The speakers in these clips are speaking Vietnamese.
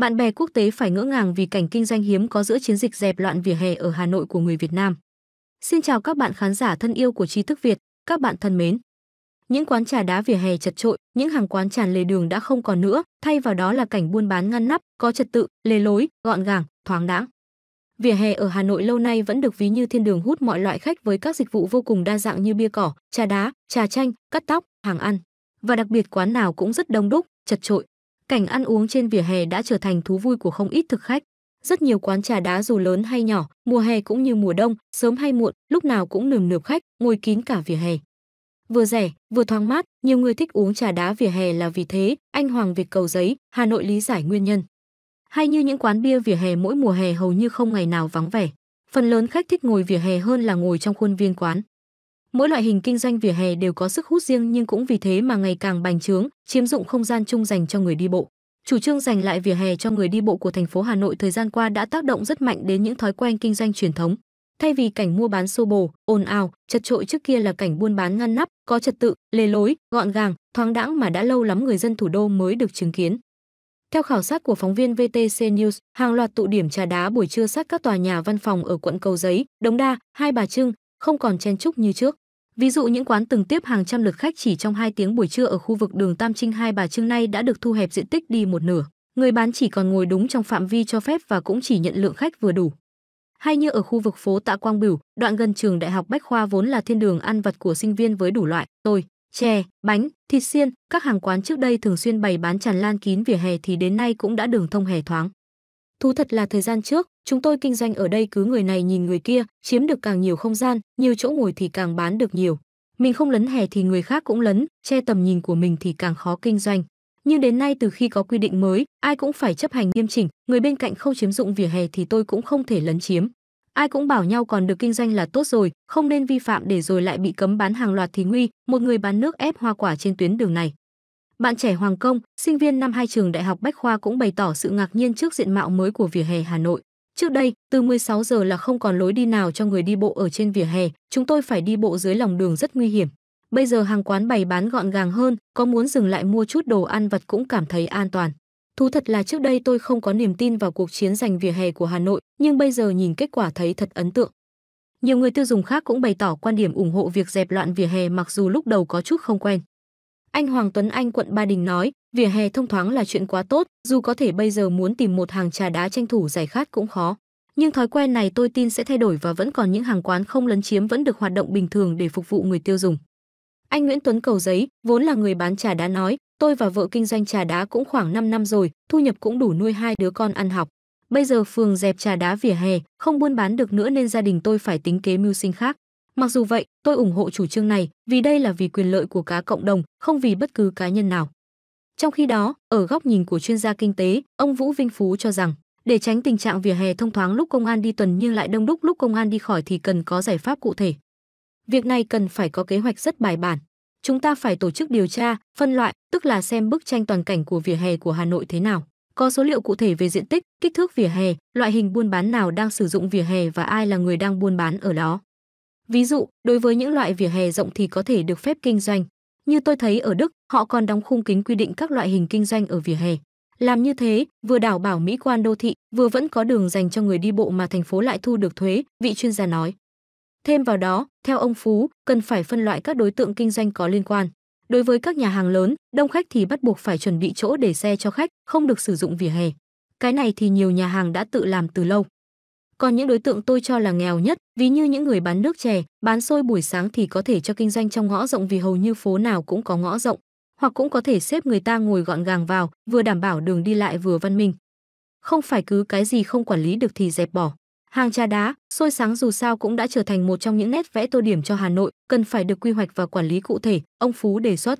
bạn bè quốc tế phải ngỡ ngàng vì cảnh kinh doanh hiếm có giữa chiến dịch dẹp loạn vỉa hè ở Hà Nội của người Việt Nam. Xin chào các bạn khán giả thân yêu của Tri Thức Việt, các bạn thân mến. Những quán trà đá vỉa hè chật trội, những hàng quán tràn lề đường đã không còn nữa, thay vào đó là cảnh buôn bán ngăn nắp, có trật tự, lề lối, gọn gàng, thoáng đãng. Vỉa hè ở Hà Nội lâu nay vẫn được ví như thiên đường hút mọi loại khách với các dịch vụ vô cùng đa dạng như bia cỏ, trà đá, trà chanh, cắt tóc, hàng ăn. Và đặc biệt quán nào cũng rất đông đúc, chật trội, Cảnh ăn uống trên vỉa hè đã trở thành thú vui của không ít thực khách. Rất nhiều quán trà đá dù lớn hay nhỏ, mùa hè cũng như mùa đông, sớm hay muộn, lúc nào cũng nườm nượp khách, ngồi kín cả vỉa hè. Vừa rẻ, vừa thoáng mát, nhiều người thích uống trà đá vỉa hè là vì thế, anh Hoàng Việt cầu giấy, Hà Nội lý giải nguyên nhân. Hay như những quán bia vỉa hè mỗi mùa hè hầu như không ngày nào vắng vẻ. Phần lớn khách thích ngồi vỉa hè hơn là ngồi trong khuôn viên quán. Mỗi loại hình kinh doanh vỉa hè đều có sức hút riêng nhưng cũng vì thế mà ngày càng bành trướng, chiếm dụng không gian chung dành cho người đi bộ. Chủ trương dành lại vỉa hè cho người đi bộ của thành phố Hà Nội thời gian qua đã tác động rất mạnh đến những thói quen kinh doanh truyền thống. Thay vì cảnh mua bán xô bồ, ồn ào, chật trội trước kia là cảnh buôn bán ngăn nắp, có trật tự, lề lối, gọn gàng, thoáng đãng mà đã lâu lắm người dân thủ đô mới được chứng kiến. Theo khảo sát của phóng viên VTC News, hàng loạt tụ điểm trà đá buổi trưa sát các tòa nhà văn phòng ở quận Cầu Giấy, Đống Đa, Hai Bà Trưng, không còn chen chúc như trước. Ví dụ những quán từng tiếp hàng trăm lượt khách chỉ trong 2 tiếng buổi trưa ở khu vực đường Tam Trinh Hai Bà Trưng nay đã được thu hẹp diện tích đi một nửa. Người bán chỉ còn ngồi đúng trong phạm vi cho phép và cũng chỉ nhận lượng khách vừa đủ. Hay như ở khu vực phố Tạ Quang Bửu, đoạn gần trường Đại học Bách Khoa vốn là thiên đường ăn vặt của sinh viên với đủ loại tôi, chè, bánh, thịt xiên, các hàng quán trước đây thường xuyên bày bán tràn lan kín vỉa hè thì đến nay cũng đã đường thông hề thoáng. Thú thật là thời gian trước, chúng tôi kinh doanh ở đây cứ người này nhìn người kia, chiếm được càng nhiều không gian, nhiều chỗ ngồi thì càng bán được nhiều. Mình không lấn hè thì người khác cũng lấn, che tầm nhìn của mình thì càng khó kinh doanh. Nhưng đến nay từ khi có quy định mới, ai cũng phải chấp hành nghiêm chỉnh, người bên cạnh không chiếm dụng vỉa hè thì tôi cũng không thể lấn chiếm. Ai cũng bảo nhau còn được kinh doanh là tốt rồi, không nên vi phạm để rồi lại bị cấm bán hàng loạt thì nguy, một người bán nước ép hoa quả trên tuyến đường này. Bạn trẻ Hoàng Công, sinh viên năm hai trường Đại học Bách khoa cũng bày tỏ sự ngạc nhiên trước diện mạo mới của vỉa hè Hà Nội. Trước đây, từ 16 giờ là không còn lối đi nào cho người đi bộ ở trên vỉa hè, chúng tôi phải đi bộ dưới lòng đường rất nguy hiểm. Bây giờ hàng quán bày bán gọn gàng hơn, có muốn dừng lại mua chút đồ ăn vặt cũng cảm thấy an toàn. Thú thật là trước đây tôi không có niềm tin vào cuộc chiến giành vỉa hè của Hà Nội, nhưng bây giờ nhìn kết quả thấy thật ấn tượng. Nhiều người tiêu dùng khác cũng bày tỏ quan điểm ủng hộ việc dẹp loạn vỉa hè mặc dù lúc đầu có chút không quen. Anh Hoàng Tuấn Anh quận Ba Đình nói, vỉa hè thông thoáng là chuyện quá tốt, dù có thể bây giờ muốn tìm một hàng trà đá tranh thủ giải khát cũng khó. Nhưng thói quen này tôi tin sẽ thay đổi và vẫn còn những hàng quán không lấn chiếm vẫn được hoạt động bình thường để phục vụ người tiêu dùng. Anh Nguyễn Tuấn Cầu Giấy, vốn là người bán trà đá nói, tôi và vợ kinh doanh trà đá cũng khoảng 5 năm rồi, thu nhập cũng đủ nuôi hai đứa con ăn học. Bây giờ phường dẹp trà đá vỉa hè, không buôn bán được nữa nên gia đình tôi phải tính kế mưu sinh khác. Mặc dù vậy, tôi ủng hộ chủ trương này vì đây là vì quyền lợi của cả cộng đồng, không vì bất cứ cá nhân nào. Trong khi đó, ở góc nhìn của chuyên gia kinh tế, ông Vũ Vinh Phú cho rằng, để tránh tình trạng vỉa hè thông thoáng lúc công an đi tuần nhưng lại đông đúc lúc công an đi khỏi thì cần có giải pháp cụ thể. Việc này cần phải có kế hoạch rất bài bản. Chúng ta phải tổ chức điều tra, phân loại, tức là xem bức tranh toàn cảnh của vỉa hè của Hà Nội thế nào. Có số liệu cụ thể về diện tích, kích thước vỉa hè, loại hình buôn bán nào đang sử dụng vỉa hè và ai là người đang buôn bán ở đó. Ví dụ, đối với những loại vỉa hè rộng thì có thể được phép kinh doanh. Như tôi thấy ở Đức, họ còn đóng khung kính quy định các loại hình kinh doanh ở vỉa hè. Làm như thế, vừa đảm bảo mỹ quan đô thị, vừa vẫn có đường dành cho người đi bộ mà thành phố lại thu được thuế, vị chuyên gia nói. Thêm vào đó, theo ông Phú, cần phải phân loại các đối tượng kinh doanh có liên quan. Đối với các nhà hàng lớn, đông khách thì bắt buộc phải chuẩn bị chỗ để xe cho khách, không được sử dụng vỉa hè. Cái này thì nhiều nhà hàng đã tự làm từ lâu còn những đối tượng tôi cho là nghèo nhất, ví như những người bán nước chè, bán xôi buổi sáng thì có thể cho kinh doanh trong ngõ rộng vì hầu như phố nào cũng có ngõ rộng, hoặc cũng có thể xếp người ta ngồi gọn gàng vào, vừa đảm bảo đường đi lại vừa văn minh. Không phải cứ cái gì không quản lý được thì dẹp bỏ. Hàng trà đá, xôi sáng dù sao cũng đã trở thành một trong những nét vẽ tô điểm cho Hà Nội, cần phải được quy hoạch và quản lý cụ thể, ông Phú đề xuất.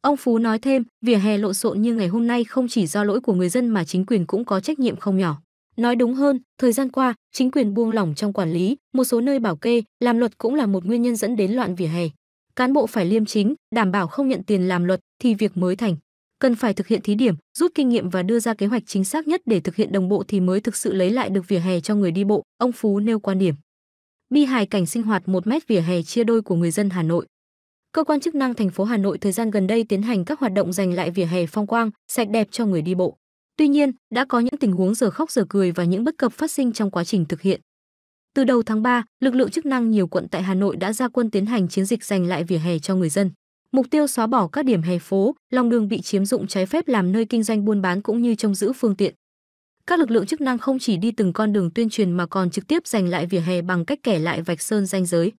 Ông Phú nói thêm, vỉa hè lộn xộn như ngày hôm nay không chỉ do lỗi của người dân mà chính quyền cũng có trách nhiệm không nhỏ. Nói đúng hơn, thời gian qua, chính quyền buông lỏng trong quản lý, một số nơi bảo kê, làm luật cũng là một nguyên nhân dẫn đến loạn vỉa hè. Cán bộ phải liêm chính, đảm bảo không nhận tiền làm luật thì việc mới thành. Cần phải thực hiện thí điểm, rút kinh nghiệm và đưa ra kế hoạch chính xác nhất để thực hiện đồng bộ thì mới thực sự lấy lại được vỉa hè cho người đi bộ, ông Phú nêu quan điểm. Bi hài cảnh sinh hoạt một mét vỉa hè chia đôi của người dân Hà Nội. Cơ quan chức năng thành phố Hà Nội thời gian gần đây tiến hành các hoạt động giành lại vỉa hè phong quang, sạch đẹp cho người đi bộ. Tuy nhiên, đã có những tình huống giờ khóc giờ cười và những bất cập phát sinh trong quá trình thực hiện. Từ đầu tháng 3, lực lượng chức năng nhiều quận tại Hà Nội đã ra quân tiến hành chiến dịch giành lại vỉa hè cho người dân. Mục tiêu xóa bỏ các điểm hè phố, lòng đường bị chiếm dụng trái phép làm nơi kinh doanh buôn bán cũng như trông giữ phương tiện. Các lực lượng chức năng không chỉ đi từng con đường tuyên truyền mà còn trực tiếp giành lại vỉa hè bằng cách kẻ lại vạch sơn ranh giới.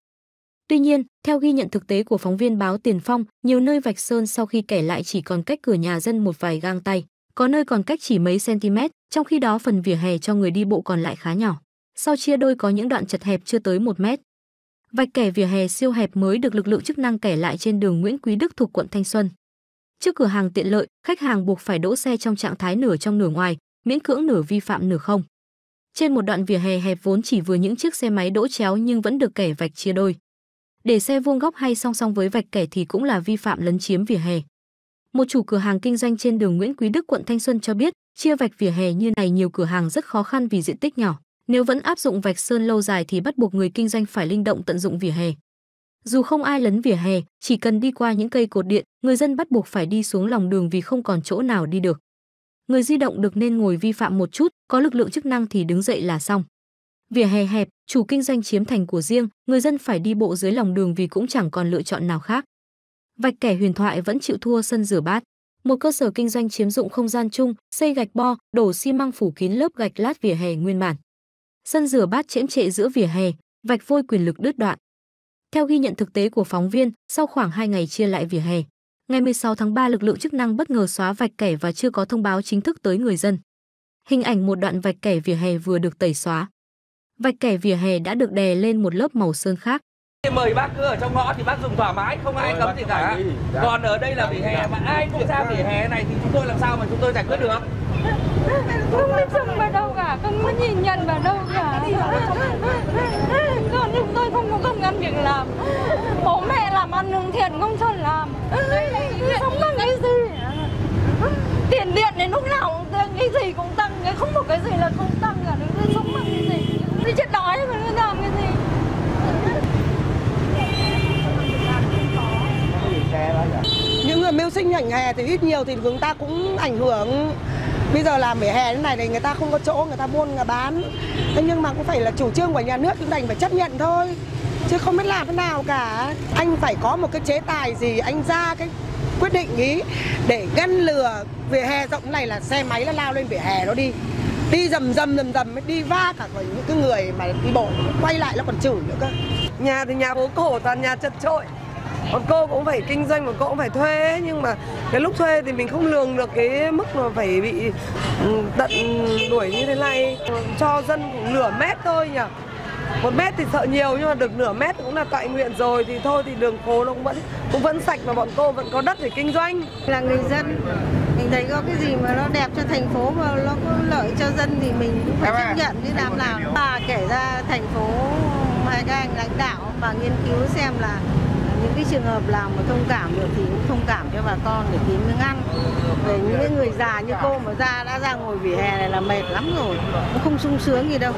Tuy nhiên, theo ghi nhận thực tế của phóng viên báo Tiền Phong, nhiều nơi vạch sơn sau khi kẻ lại chỉ còn cách cửa nhà dân một vài gang tay có nơi còn cách chỉ mấy cm, trong khi đó phần vỉa hè cho người đi bộ còn lại khá nhỏ. Sau chia đôi có những đoạn chật hẹp chưa tới 1 mét. Vạch kẻ vỉa hè siêu hẹp mới được lực lượng chức năng kẻ lại trên đường Nguyễn Quý Đức thuộc quận Thanh Xuân. Trước cửa hàng tiện lợi, khách hàng buộc phải đỗ xe trong trạng thái nửa trong nửa ngoài, miễn cưỡng nửa vi phạm nửa không. Trên một đoạn vỉa hè hẹp vốn chỉ vừa những chiếc xe máy đỗ chéo nhưng vẫn được kẻ vạch chia đôi. Để xe vuông góc hay song song với vạch kẻ thì cũng là vi phạm lấn chiếm vỉa hè. Một chủ cửa hàng kinh doanh trên đường Nguyễn Quý Đức quận Thanh Xuân cho biết, chia vạch vỉa hè như này nhiều cửa hàng rất khó khăn vì diện tích nhỏ. Nếu vẫn áp dụng vạch sơn lâu dài thì bắt buộc người kinh doanh phải linh động tận dụng vỉa hè. Dù không ai lấn vỉa hè, chỉ cần đi qua những cây cột điện, người dân bắt buộc phải đi xuống lòng đường vì không còn chỗ nào đi được. Người di động được nên ngồi vi phạm một chút, có lực lượng chức năng thì đứng dậy là xong. Vỉa hè hẹp, chủ kinh doanh chiếm thành của riêng, người dân phải đi bộ dưới lòng đường vì cũng chẳng còn lựa chọn nào khác vạch kẻ huyền thoại vẫn chịu thua sân rửa bát một cơ sở kinh doanh chiếm dụng không gian chung xây gạch bo đổ xi măng phủ kín lớp gạch lát vỉa hè nguyên bản sân rửa bát chễm trệ giữa vỉa hè vạch vôi quyền lực đứt đoạn theo ghi nhận thực tế của phóng viên sau khoảng 2 ngày chia lại vỉa hè ngày 16 tháng 3 lực lượng chức năng bất ngờ xóa vạch kẻ và chưa có thông báo chính thức tới người dân hình ảnh một đoạn vạch kẻ vỉa hè vừa được tẩy xóa vạch kẻ vỉa hè đã được đè lên một lớp màu sơn khác mời bác cứ ở trong ngõ thì bác dùng thoải mái không ai cấm gì cả dạ. còn ở đây là vỉa hè mà ai cũng ra vỉa hè này thì chúng tôi làm sao mà chúng tôi giải quyết được không biết trông vào đâu cả không có nhìn nhận vào đâu cả còn chúng tôi không có công ăn việc làm bố mẹ làm ăn lương thiện không cho làm không có cái gì tiền điện đến lúc nào cũng tăng cái gì cũng tăng không một cái gì là không tăng cả nó sống bằng cái gì Đi chết đói mà làm cái gì hè đó nhỉ? Những người mưu sinh ảnh hè thì ít nhiều thì chúng ta cũng ảnh hưởng Bây giờ làm vỉa hè thế này thì người ta không có chỗ, người ta buôn, người ta bán Thế nhưng mà cũng phải là chủ trương của nhà nước chúng đành phải chấp nhận thôi Chứ không biết làm thế nào cả Anh phải có một cái chế tài gì, anh ra cái quyết định ý Để ngăn lừa vỉa hè rộng này là xe máy nó lao lên vỉa hè nó đi đi dầm dầm dầm dầm đi va cả những cái người mà đi bộ quay lại nó còn chửi nữa cơ nhà thì nhà bố cổ toàn nhà chật trội còn cô cũng phải kinh doanh mà cô cũng phải thuê nhưng mà cái lúc thuê thì mình không lường được cái mức mà phải bị ừ, tận đuổi như thế này cho dân cũng nửa mét thôi nhỉ một mét thì sợ nhiều nhưng mà được nửa mét cũng là tại nguyện rồi thì thôi thì đường phố nó cũng vẫn cũng vẫn sạch và bọn cô vẫn có đất để kinh doanh là người dân mình thấy có cái gì mà nó đẹp cho thành phố mà nó có lợi cho dân thì mình cũng phải chấp à, nhận chứ làm nào bà kể ra thành phố hai các anh lãnh đạo và nghiên cứu xem là những cái trường hợp nào mà thông cảm được thì cũng thông cảm cho bà con để kiếm miếng ăn về những cái người già như cô mà ra đã ra ngồi vỉa hè này là mệt lắm rồi cũng không sung sướng gì đâu